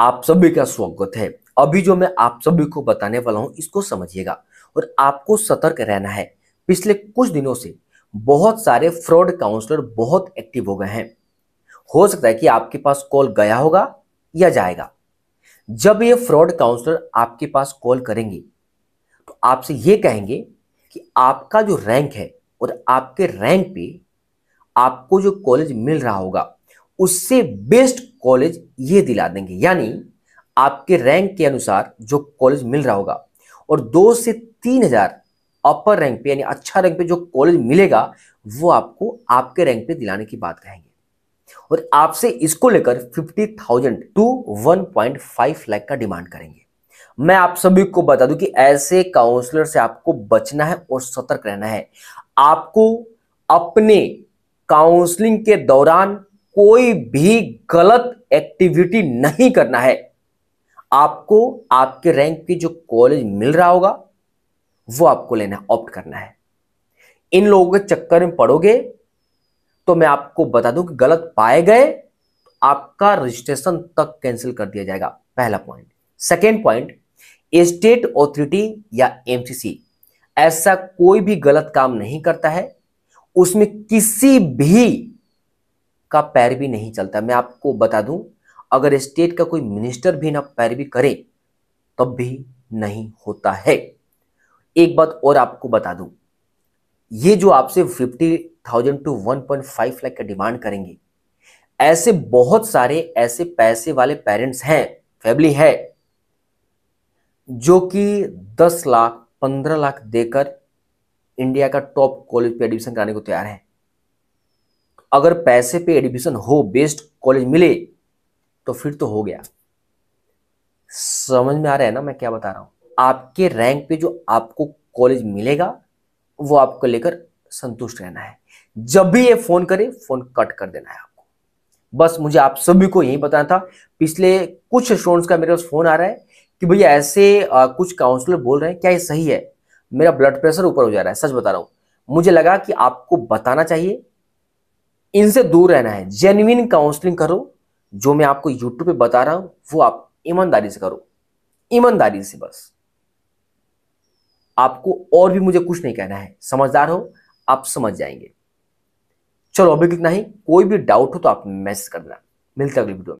आप सभी का स्वागत है अभी जो मैं आप सभी को बताने वाला हूं इसको समझिएगा और आपको सतर्क रहना है पिछले कुछ दिनों से बहुत सारे फ्रॉड काउंसलर बहुत एक्टिव हो गए हैं हो सकता है कि आपके पास कॉल गया होगा या जाएगा जब ये फ्रॉड काउंसलर आपके पास कॉल करेंगे तो आपसे ये कहेंगे कि आपका जो रैंक है और आपके रैंक पे आपको जो कॉलेज मिल रहा होगा उससे बेस्ट कॉलेज ये दिला देंगे यानी आपके रैंक के अनुसार जो कॉलेज मिल रहा होगा और दो से तीन हजार अपर रैंक पे यानी अच्छा रैंक पे जो कॉलेज मिलेगा वो आपको आपके रैंक पे दिलाने की बात कहेंगे और आपसे इसको लेकर fifty thousand to one point five lakh का डिमांड करेंगे मैं आप सभी को बता दूं कि ऐसे काउंसलर से आपको बचना है और सतर्क रहना है आपको अपने काउंसलिंग के दौरान कोई भी गलत एक्टिविटी नहीं करना है आपको आपके रैंक के जो कॉलेज मिल रहा होगा वो आपको लेना ऑप्ट करना है इन लोगों के चक्कर में पड़ोगे तो मैं आपको बता दूं कि गलत पाए गए आपका रजिस्ट्रेशन तक कैंसिल कर दिया जाएगा पहला point second point state authority या एमसीसी ऐसा कोई भी गलत काम नहीं करता है उसमें किसी भी का पैर भी नहीं चलता मैं आपको बता दूं अगर स्टेट का कोई मिनिस्टर भी ना पैरवी करे तब भी नहीं होता है एक बात और आपको बता दूं ये जो आपसे fifty thousand to one point five lakh का डिमांड करेंगे ऐसे बहुत सारे ऐसे पैसे वाले पेरेंट्स हैं फैमिली है जो कि दस लाख पंद्रह लाख देकर इंडिया का टॉप कॉलेज पे एडमिशन कराने को तैयार है अगर पैसे पे एडमिशन हो बेस्ट कॉलेज मिले तो फिर तो हो गया समझ में आ रहा है ना मैं क्या बता रहा हूँ आपके रैंक पे जो आपको कॉलेज मिलेगा वो आपको लेकर संतुष्ट रहना है जब भी ये फोन करे फोन कट कर देना है आपको बस मुझे आप सभी को यही बताना था पिछले कुछ स्टूडेंट्स का मेरे पास फोन आ रहा है कि भैया ऐसे आ, कुछ काउंसलर बोल रहे हैं क्या ये सही है मेरा ब्लड प्रेशर ऊपर हो जा रहा है सच बता रहा हूँ मुझे लगा कि आपको बताना चाहिए इनसे दूर रहना है जेन्यन काउंसलिंग करो जो मैं आपको यूट्यूब पे बता रहा हूं वो आप ईमानदारी से करो ईमानदारी से बस आपको और भी मुझे कुछ नहीं कहना है समझदार हो आप समझ जाएंगे चलो अभी कितना ही कोई भी डाउट हो तो आप मैसेज कर देना मिलते अगली वीडियो